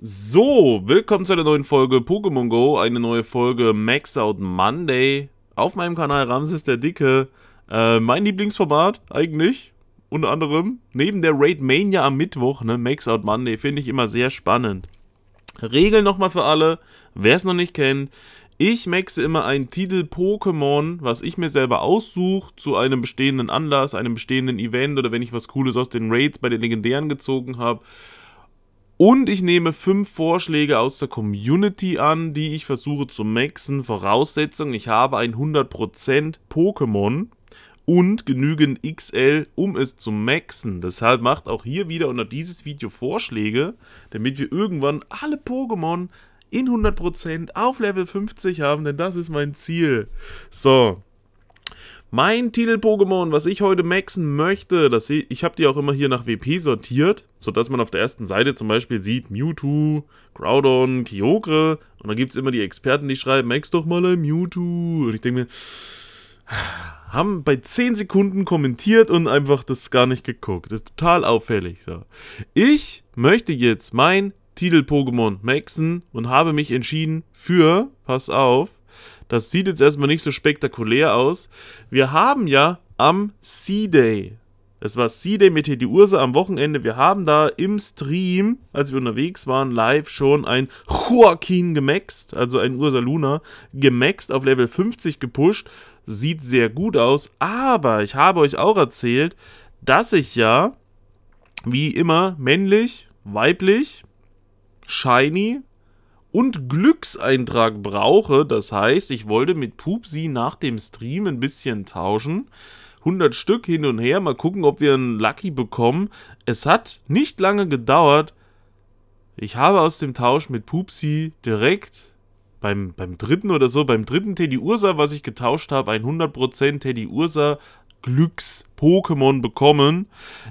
So, willkommen zu einer neuen Folge Pokémon Go, eine neue Folge Max Out Monday auf meinem Kanal Ramses der Dicke. Äh, mein Lieblingsformat eigentlich, unter anderem, neben der Raid Mania am Mittwoch, ne, Max Out Monday, finde ich immer sehr spannend. Regel nochmal für alle, wer es noch nicht kennt. Ich maxe immer einen Titel Pokémon, was ich mir selber aussuche, zu einem bestehenden Anlass, einem bestehenden Event oder wenn ich was Cooles aus den Raids bei den Legendären gezogen habe und ich nehme fünf Vorschläge aus der Community an, die ich versuche zu maxen. Voraussetzung, ich habe ein 100% Pokémon und genügend XL, um es zu maxen. Deshalb macht auch hier wieder unter dieses Video Vorschläge, damit wir irgendwann alle Pokémon in 100% auf Level 50 haben, denn das ist mein Ziel. So, mein Titel-Pokémon, was ich heute maxen möchte, das, ich, ich habe die auch immer hier nach WP sortiert, sodass man auf der ersten Seite zum Beispiel sieht Mewtwo, Groudon, Kyogre und dann gibt es immer die Experten, die schreiben, max doch mal ein Mewtwo. Und ich denke mir, haben bei 10 Sekunden kommentiert und einfach das gar nicht geguckt. Das ist total auffällig. So. Ich möchte jetzt mein Titel-Pokémon maxen und habe mich entschieden für, pass auf, das sieht jetzt erstmal nicht so spektakulär aus. Wir haben ja am C-Day, das war C-Day mit Teddy Ursa am Wochenende. Wir haben da im Stream, als wir unterwegs waren, live schon ein Joaquin gemaxt, also ein Ursa Luna gemaxt, auf Level 50 gepusht. Sieht sehr gut aus, aber ich habe euch auch erzählt, dass ich ja, wie immer, männlich, weiblich, shiny, und Glückseintrag brauche. Das heißt, ich wollte mit Pupsi nach dem Stream ein bisschen tauschen. 100 Stück hin und her, mal gucken, ob wir einen Lucky bekommen. Es hat nicht lange gedauert. Ich habe aus dem Tausch mit Pupsi direkt beim, beim dritten oder so, beim dritten Teddy Ursa, was ich getauscht habe, ein 100% Teddy Ursa Glücks-Pokémon bekommen.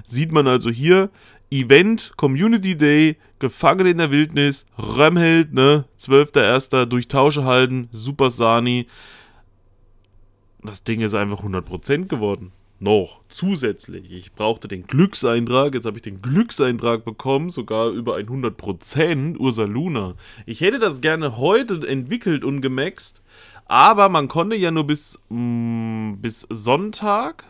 Sieht man also hier, Event Community Day, Gefangene in der Wildnis, Römheld, ne? 12.01. durch Tausche halten, Super Sani. Das Ding ist einfach 100% geworden. Noch zusätzlich. Ich brauchte den Glückseintrag. Jetzt habe ich den Glückseintrag bekommen, sogar über 100% Ursa Luna. Ich hätte das gerne heute entwickelt und gemaxt, aber man konnte ja nur bis, mh, mm, bis Sonntag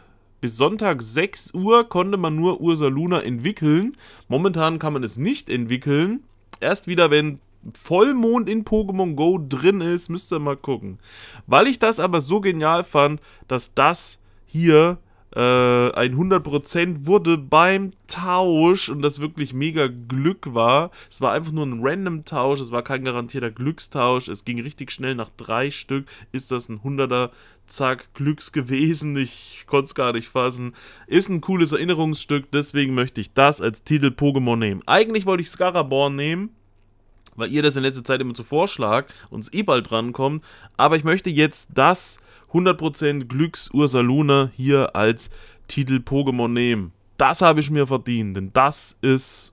bis Sonntag 6 Uhr konnte man nur Ursa Luna entwickeln. Momentan kann man es nicht entwickeln. Erst wieder, wenn Vollmond in Pokémon Go drin ist, müsst ihr mal gucken. Weil ich das aber so genial fand, dass das hier äh, ein 100% wurde beim Tausch und das wirklich mega Glück war. Es war einfach nur ein random Tausch, es war kein garantierter Glückstausch, es ging richtig schnell nach drei Stück, ist das ein 100er zack, Glücks gewesen. Ich konnte es gar nicht fassen. Ist ein cooles Erinnerungsstück, deswegen möchte ich das als Titel Pokémon nehmen. Eigentlich wollte ich Scaraborn nehmen, weil ihr das in letzter Zeit immer zuvor schlagt und es eh bald drankommt. Aber ich möchte jetzt das 100% Glücks Ursaluna hier als Titel Pokémon nehmen. Das habe ich mir verdient, denn das ist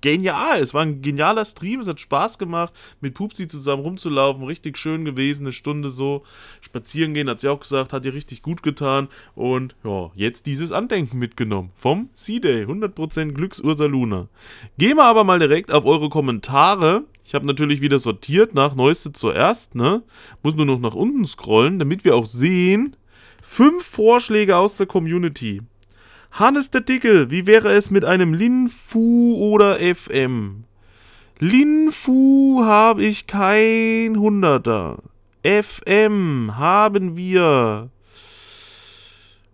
genial. Es war ein genialer Stream, es hat Spaß gemacht, mit Pupsi zusammen rumzulaufen, richtig schön gewesen, eine Stunde so. Spazieren gehen, hat sie auch gesagt, hat ihr richtig gut getan. Und ja, jetzt dieses Andenken mitgenommen vom C-Day, 100% Glücksursaluna. Luna. Gehen wir aber mal direkt auf eure Kommentare. Ich habe natürlich wieder sortiert, nach neueste zuerst, ne? Muss nur noch nach unten scrollen, damit wir auch sehen. Fünf Vorschläge aus der Community. Hannes der Dicke, wie wäre es mit einem Linfu oder FM? Linfu habe ich kein Hunderter. FM haben wir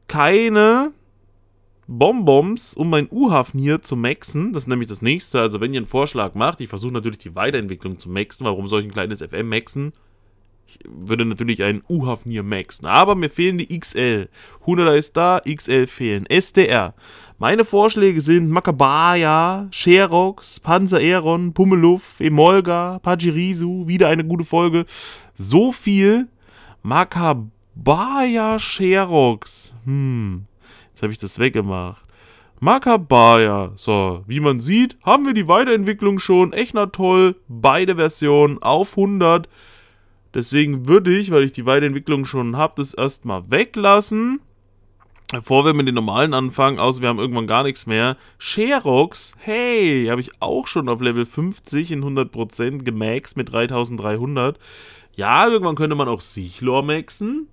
keine Bonbons, um mein U-Hafen hier zu maxen. Das ist nämlich das nächste. Also wenn ihr einen Vorschlag macht, ich versuche natürlich die Weiterentwicklung zu maxen. Warum soll ich ein kleines FM maxen? würde natürlich einen U-Hafnier maxen. Aber mir fehlen die XL. 100er ist da, XL fehlen. SDR. Meine Vorschläge sind Makabaya, Sherox, Panzer Aeron, Pummeluff, Emolga, Pajirisu. Wieder eine gute Folge. So viel. Makabaya, Sherox. Hm. Jetzt habe ich das weggemacht. Makabaya. So, wie man sieht, haben wir die Weiterentwicklung schon. Echt na toll. Beide Versionen auf 100. Deswegen würde ich, weil ich die Weiterentwicklung schon habe, das erstmal weglassen. Bevor wir mit den normalen anfangen, außer wir haben irgendwann gar nichts mehr. Sherox, hey, habe ich auch schon auf Level 50 in 100% gemaxt mit 3300. Ja, irgendwann könnte man auch Sichlor maxen.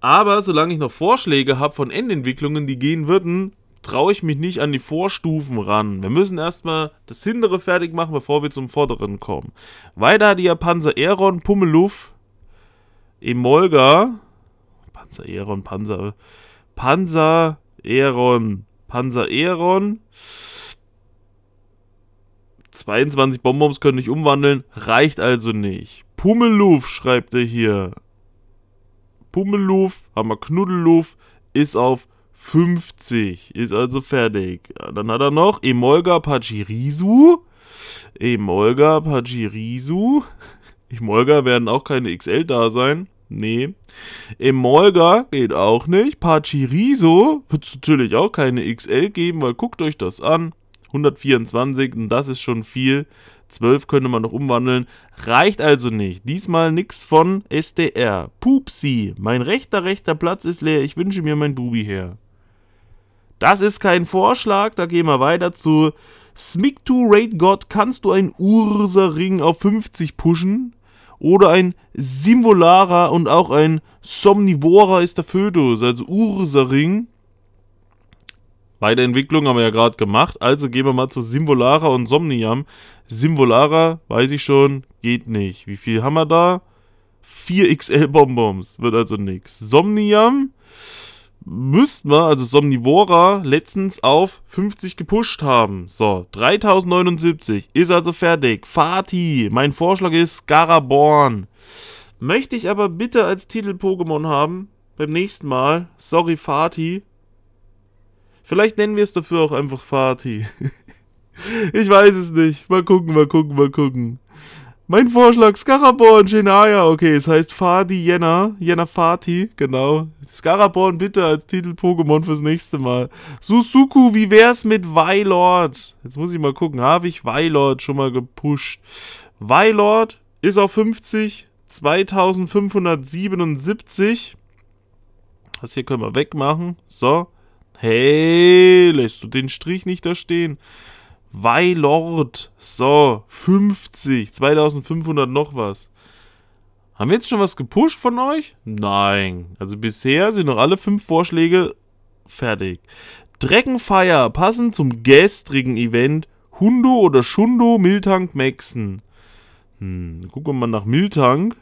Aber solange ich noch Vorschläge habe von Endentwicklungen, die gehen würden, traue ich mich nicht an die Vorstufen ran. Wir müssen erstmal das hintere fertig machen, bevor wir zum vorderen kommen. Weiter hat ihr Panzer Aeron, Pummeluff, Emolga, Panzer Aeron, Panzer, Panzer Aeron, Panzer Aeron. 22 Bonbons können nicht umwandeln, reicht also nicht. Pummeluff schreibt er hier. Pummeluff, haben wir Knuddeluff, ist auf 50 ist also fertig. Dann hat er noch Emolga Pachirisu. Emolga Pachirisu. Emolga werden auch keine XL da sein. Nee. Emolga geht auch nicht. Pachirisu wird es natürlich auch keine XL geben, weil guckt euch das an. 124 und das ist schon viel. 12 könnte man noch umwandeln. Reicht also nicht. Diesmal nichts von SDR. Pupsi. Mein rechter, rechter Platz ist leer. Ich wünsche mir mein Bubi her. Das ist kein Vorschlag, da gehen wir weiter zu Smig2 Raid God. Kannst du einen Ursa-Ring auf 50 pushen? Oder ein Simvolara und auch ein Somnivora ist der Fötus, also Ursa-Ring. Beide Entwicklungen haben wir ja gerade gemacht, also gehen wir mal zu Simvolara und Somniam. Simvolara, weiß ich schon, geht nicht. Wie viel haben wir da? 4 XL Bonbons, wird also nichts. Somniam, müssten wir, also Somnivora, letztens auf 50 gepusht haben. So, 3079 ist also fertig. Fatih, mein Vorschlag ist Garaborn. Möchte ich aber bitte als Titel-Pokémon haben, beim nächsten Mal. Sorry, Fatih. Vielleicht nennen wir es dafür auch einfach Fatih. ich weiß es nicht. Mal gucken, mal gucken, mal gucken. Mein Vorschlag, Scaraborn, Genaya. Okay, es heißt Fadi Jenna. Jenna Fati, genau. Scaraborn bitte als Titel-Pokémon fürs nächste Mal. Susuku, wie wär's mit Weilord? Jetzt muss ich mal gucken, habe ich Weilord schon mal gepusht? Weilord ist auf 50, 2577. Das hier können wir wegmachen. So. Hey, lässt du den Strich nicht da stehen? Weilord. So, 50. 2500 noch was. Haben wir jetzt schon was gepusht von euch? Nein. Also bisher sind noch alle fünf Vorschläge fertig. Dreckenfeier, passend zum gestrigen Event. Hundo oder Schundo Miltank Maxen. Hm, gucken wir mal nach Miltank.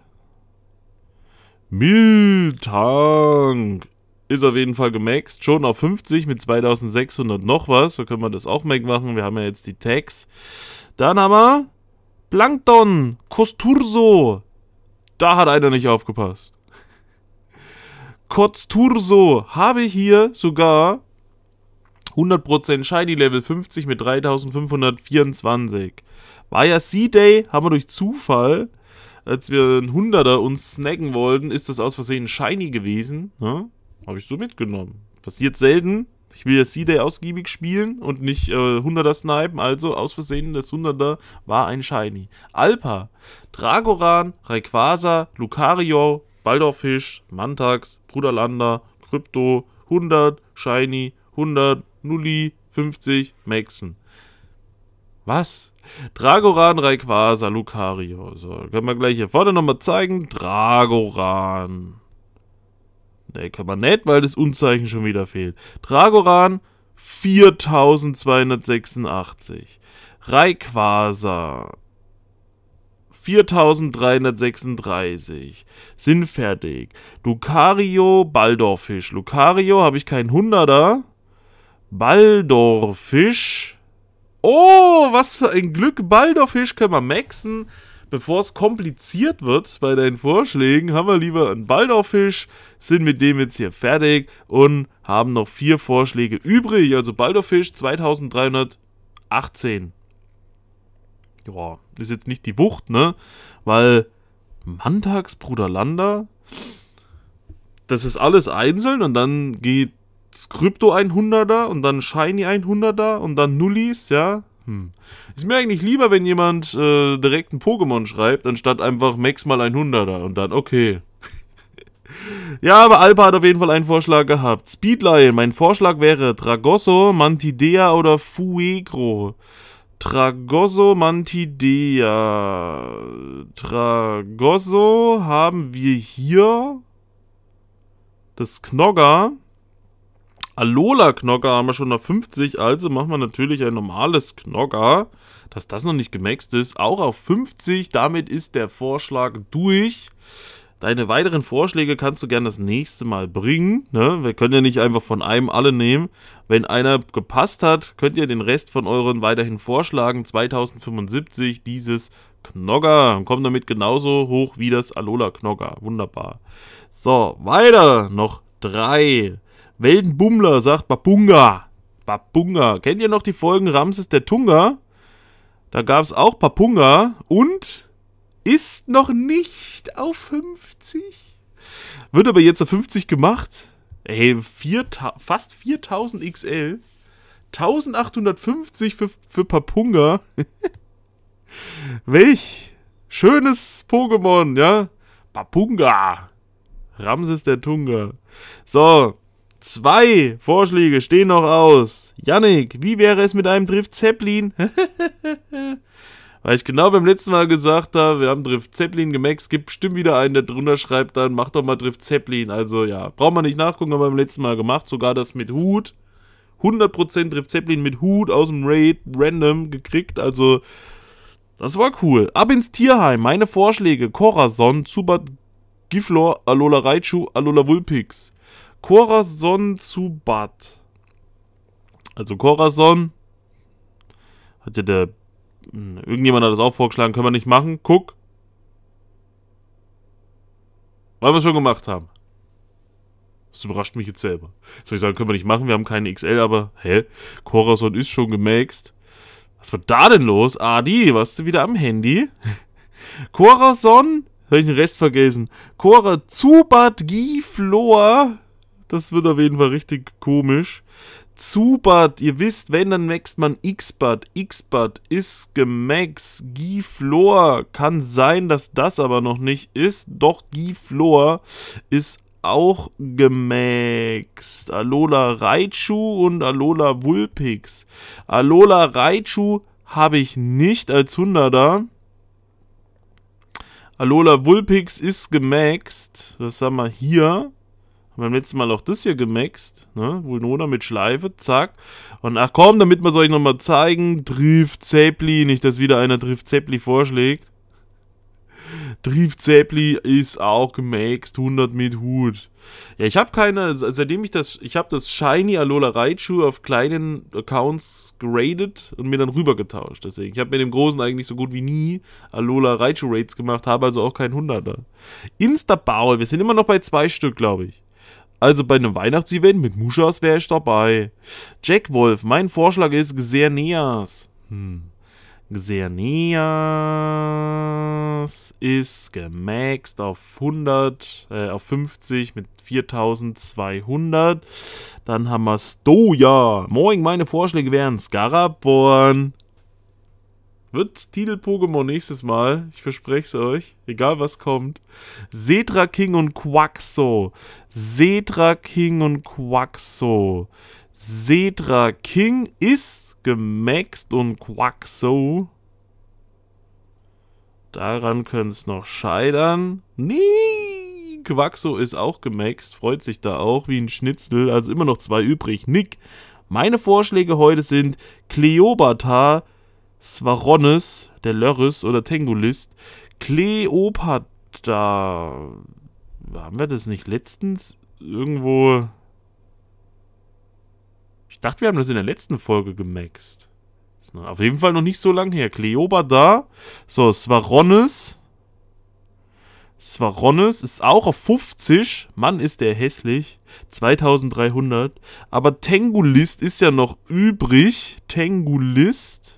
Miltank ist auf jeden Fall gemaxt. Schon auf 50 mit 2600 noch was. So können wir das auch mag machen. Wir haben ja jetzt die Tags. Dann haben wir Plankton, Kosturso. Da hat einer nicht aufgepasst. Kosturso habe ich hier sogar 100% Shiny Level 50 mit 3524. War ja Sea Day, haben wir durch Zufall, als wir einen 100er uns snacken wollten, ist das aus Versehen Shiny gewesen. Ne? Habe ich so mitgenommen. Passiert selten. Ich will ja C-Day ausgiebig spielen und nicht äh, 100er snipen, also aus Versehen das 100er war ein Shiny. Alpa, Dragoran, Rayquaza, Lucario, Baldorfisch, Mantax, Bruderlander, Krypto, 100, Shiny, 100, Nulli, 50, Maxen. Was? Dragoran, Rayquaza, Lucario. So, können wir gleich hier vorne nochmal zeigen. Dragoran. Nee, kann man nicht, weil das Unzeichen schon wieder fehlt. Dragoran 4286. Rayquaza 4336 sind fertig. Lucario, Baldorfisch. Lucario habe ich keinen Hunderter. Baldorfisch. Oh, was für ein Glück. Baldorfisch können wir maxen bevor es kompliziert wird bei deinen Vorschlägen, haben wir lieber einen Baldorfisch, sind mit dem jetzt hier fertig und haben noch vier Vorschläge übrig. Also Baldorfisch 2318. Ja, ist jetzt nicht die Wucht, ne? Weil Mantags Bruderlanda, das ist alles einzeln und dann geht Krypto 100er und dann Shiny 100er und dann Nullis, ja? Hm. Ist mir eigentlich lieber, wenn jemand äh, direkt ein Pokémon schreibt, anstatt einfach Max mal 100er und dann, okay. ja, aber Alpa hat auf jeden Fall einen Vorschlag gehabt. Speedlion, mein Vorschlag wäre Tragosso, Mantidea oder Fuegro. Tragosso Mantidea. Tragosso haben wir hier. Das Knogger. Alola-Knocker haben wir schon auf 50, also machen wir natürlich ein normales Knocker, dass das noch nicht gemaxt ist, auch auf 50. Damit ist der Vorschlag durch. Deine weiteren Vorschläge kannst du gerne das nächste Mal bringen. Ne? Wir können ja nicht einfach von einem alle nehmen. Wenn einer gepasst hat, könnt ihr den Rest von euren weiterhin vorschlagen. 2075, dieses Knogger. Kommt damit genauso hoch wie das Alola Knogger. Wunderbar. So, weiter. Noch drei. Weltenbummler sagt Papunga. Papunga. Kennt ihr noch die Folgen Ramses der Tunga? Da gab es auch Papunga und ist noch nicht auf 50. Wird aber jetzt auf 50 gemacht. Ey, vier, fast 4000 XL. 1850 für, für Papunga. Welch schönes Pokémon, ja? Papunga. Ramses der Tunga. So, Zwei Vorschläge stehen noch aus. Yannick, wie wäre es mit einem Drift Zeppelin? Weil ich genau beim letzten Mal gesagt habe, wir haben Drift Zeppelin gemaxt, gibt bestimmt wieder einen, der drunter schreibt dann, mach doch mal Drift Zeppelin. Also ja, braucht man nicht nachgucken, haben wir beim letzten Mal gemacht, sogar das mit Hut. 100% Drift Zeppelin mit Hut aus dem Raid random gekriegt, also das war cool. Ab ins Tierheim, meine Vorschläge, Corazon, Zubat, Giflor, Alola Raichu, Alola Vulpix. Corazon zu Bad. Also Corazon hat ja der hm, irgendjemand hat das auch vorgeschlagen, können wir nicht machen. Guck. Weil wir es schon gemacht haben. Das überrascht mich jetzt selber. Soll ich sagen, können wir nicht machen, wir haben keine XL, aber hä? Corazon ist schon gemaxed. Was war da denn los? Adi, warst du wieder am Handy? Corazon? Habe ich den Rest vergessen. Cora Zubat Gifloa das wird auf jeden Fall richtig komisch. Zubat, ihr wisst, wenn, dann maxt man X-Bad. x Xbat ist gemax. Giflor kann sein, dass das aber noch nicht ist. Doch Giflor ist auch gemaxt. Alola Raichu und Alola Vulpix. Alola Raichu habe ich nicht als 100er. Alola Vulpix ist gemaxt. Das haben wir hier beim letzten Mal auch das hier gemaxt, ne? Vulnona mit Schleife, zack. Und ach komm, damit man es euch nochmal zeigen. Drift Zeppli, nicht, dass wieder einer Drift Zeppli vorschlägt. Drift Zeppli ist auch gemaxt, 100 mit Hut. Ja, ich habe keine, seitdem ich das, ich habe das Shiny Alola Raichu auf kleinen Accounts geradet und mir dann rübergetauscht. Deswegen, ich habe mit dem Großen eigentlich so gut wie nie Alola Raichu Raids gemacht, habe also auch keinen 100er. Instapaul, wir sind immer noch bei zwei Stück, glaube ich. Also bei einem Weihnachtsevent mit Muschas wäre ich dabei. Jack Wolf, mein Vorschlag ist Xerneas. Hm. Xerneas ist gemaxt auf 100, äh, auf 50 mit 4200. Dann haben wir Stoja. Moin, meine Vorschläge wären Scaraborn, wird Titel-Pokémon nächstes Mal, ich verspreche es euch, egal was kommt. Setra King und Quaxo. Setra King und Quaxo. Setra King ist gemaxt und Quaxo. Daran können es noch scheitern. Nee, Quaxo ist auch gemaxt, freut sich da auch wie ein Schnitzel, also immer noch zwei übrig. Nick, meine Vorschläge heute sind Cleobata, Svarones, der Lörris oder Tengulist, Kleopatra. Haben wir das nicht letztens irgendwo. Ich dachte, wir haben das in der letzten Folge gemaxt. Auf jeden Fall noch nicht so lang her. Kleopatra. So, Svarones. Svarones ist auch auf 50. Mann, ist der hässlich. 2300. Aber Tengulist ist ja noch übrig. Tengulist.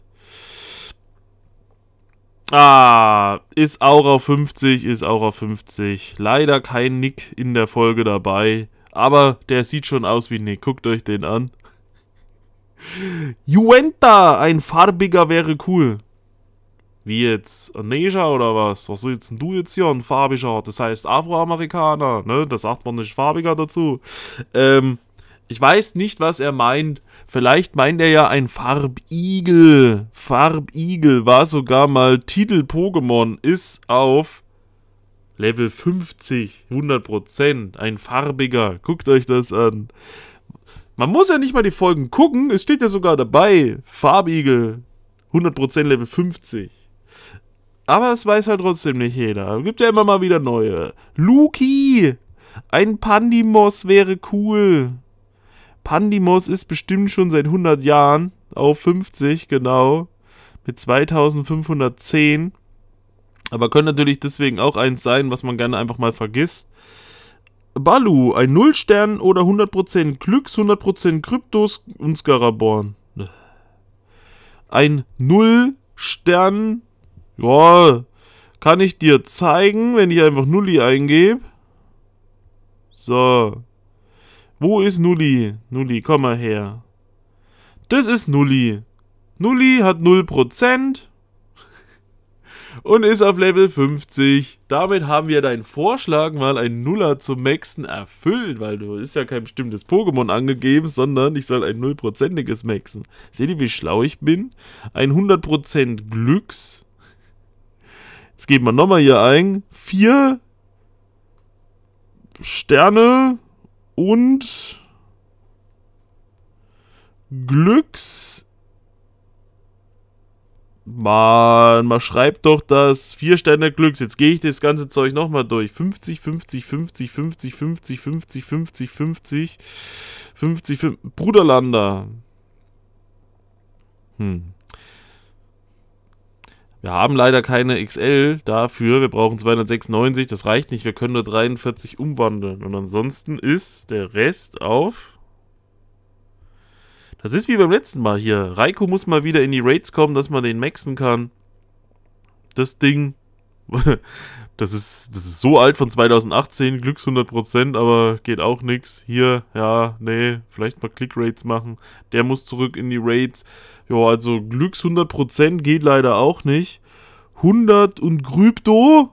Ah, ist Aura 50, ist Aura 50. Leider kein Nick in der Folge dabei. Aber der sieht schon aus wie Nick. Guckt euch den an. Juenta, ein farbiger wäre cool. Wie jetzt? Neja oder was? Was willst denn du jetzt hier? Ein farbiger, Das heißt Afroamerikaner, ne? Da sagt man nicht farbiger dazu. Ähm, ich weiß nicht, was er meint Vielleicht meint er ja ein Farbigel. Farbigel war sogar mal Titel Pokémon, ist auf Level 50, 100%, ein farbiger. Guckt euch das an. Man muss ja nicht mal die Folgen gucken, es steht ja sogar dabei. Farbigel, 100% Level 50. Aber es weiß halt trotzdem nicht jeder. Gibt ja immer mal wieder neue. Luki! Ein Pandimos wäre cool. Pandimos ist bestimmt schon seit 100 Jahren auf 50, genau, mit 2510. Aber könnte natürlich deswegen auch eins sein, was man gerne einfach mal vergisst. Balu, ein Nullstern oder 100% Glücks, 100% Kryptos und Skaraborn. Ne. Ein Nullstern, ja, kann ich dir zeigen, wenn ich einfach Nulli eingebe. So, wo ist Nulli? Nulli, komm mal her. Das ist Nulli. Nulli hat 0% und ist auf Level 50. Damit haben wir deinen Vorschlag, mal einen Nuller zu maxen, erfüllt, weil du ist ja kein bestimmtes Pokémon angegeben, sondern ich soll ein 0%iges maxen. Seht ihr, wie schlau ich bin? Ein 100% Glücks. Jetzt geben wir nochmal hier ein. Vier Sterne und Glücks. Mann, man schreibt doch das. Vier Sterne Glücks. Jetzt gehe ich das ganze Zeug nochmal durch. 50, 50, 50, 50, 50, 50, 50, 50, 50, 50. Bruderlander. Hm. Wir haben leider keine XL dafür. Wir brauchen 296. Das reicht nicht. Wir können nur 43 umwandeln. Und ansonsten ist der Rest auf... Das ist wie beim letzten Mal hier. Raiko muss mal wieder in die Raids kommen, dass man den maxen kann. Das Ding das ist, das ist so alt von 2018, Glücks 100%, aber geht auch nix. Hier, ja, nee, vielleicht mal Clickrates machen. Der muss zurück in die Rates. Ja, also Glücks 100% geht leider auch nicht. 100 und Grübdo?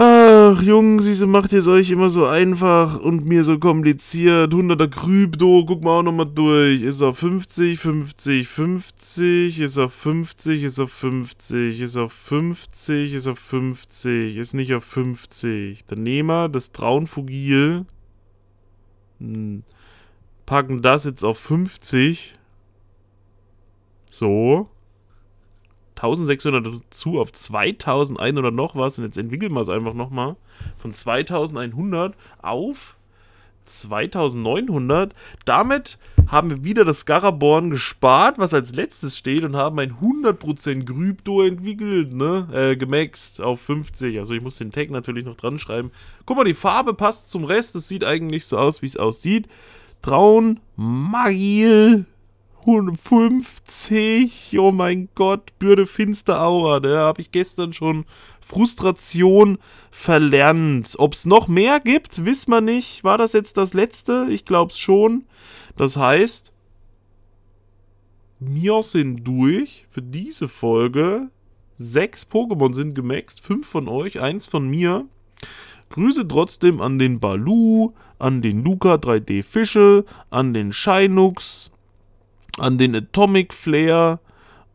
Ach, Jungs, wieso macht ihr es euch immer so einfach und mir so kompliziert? 100er Krypto, guck mal auch nochmal durch. Ist auf 50, 50, 50, ist auf 50, ist auf 50, ist auf 50, ist auf 50, ist nicht auf 50. Dann nehmen wir das Traunfugil, hm. packen das jetzt auf 50. So. 1600 dazu auf 2100 noch was und jetzt entwickeln wir es einfach nochmal von 2100 auf 2900. Damit haben wir wieder das Scaraborn gespart, was als letztes steht und haben ein 100% Grübdo entwickelt, ne? Äh, gemaxt auf 50. Also ich muss den Tag natürlich noch dran schreiben. Guck mal, die Farbe passt zum Rest. Das sieht eigentlich so aus, wie es aussieht. Traun, Magil, 50, Oh mein Gott, Bürde finster Aura, ne? Da habe ich gestern schon Frustration verlernt. Ob es noch mehr gibt, wissen wir nicht. War das jetzt das letzte? Ich glaube es schon. Das heißt, wir sind durch für diese Folge. Sechs Pokémon sind gemaxt, fünf von euch, eins von mir. Grüße trotzdem an den Balu, an den Luca 3D Fische, an den Shinux, an den Atomic Flare,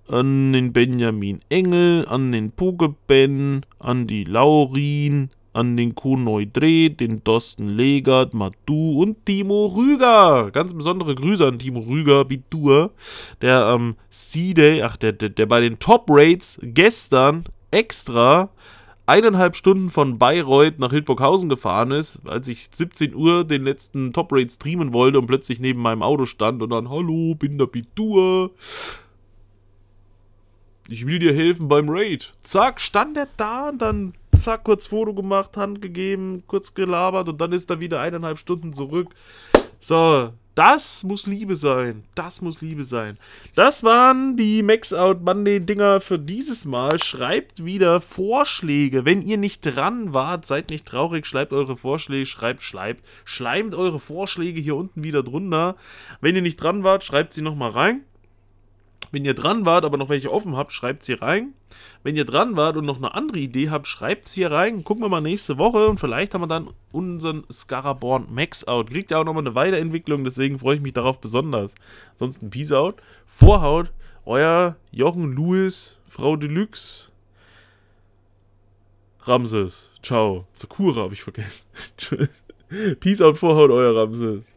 an den Benjamin Engel, an den Pogeben, an die Laurin, an den Kunoy Dreh, den Dosten Legert, Matu und Timo Rüger. Ganz besondere Grüße an Timo Rüger, wie du, der am ähm, C-Day, ach, der, der, der bei den Top Rates gestern extra eineinhalb Stunden von Bayreuth nach Hildburghausen gefahren ist, als ich 17 Uhr den letzten Top Raid streamen wollte und plötzlich neben meinem Auto stand und dann, hallo, bin der Bitur. Ich will dir helfen beim Raid. Zack, stand er da und dann zack, kurz Foto gemacht, Hand gegeben, kurz gelabert und dann ist er wieder eineinhalb Stunden zurück. So, das muss Liebe sein. Das muss Liebe sein. Das waren die Max Out Monday Dinger für dieses Mal. Schreibt wieder Vorschläge. Wenn ihr nicht dran wart, seid nicht traurig. Schreibt eure Vorschläge. Schreibt, schreibt. Schleimt eure Vorschläge hier unten wieder drunter. Wenn ihr nicht dran wart, schreibt sie nochmal rein. Wenn ihr dran wart, aber noch welche offen habt, schreibt sie rein. Wenn ihr dran wart und noch eine andere Idee habt, schreibt sie rein. Gucken wir mal nächste Woche und vielleicht haben wir dann unseren Scaraborn Max Out. Kriegt ja auch nochmal eine Weiterentwicklung, deswegen freue ich mich darauf besonders. Ansonsten Peace Out, Vorhaut, euer Jochen Louis, Frau Deluxe. Ramses. Ciao. Sakura habe ich vergessen. Tschüss. Peace out, Vorhaut, euer Ramses.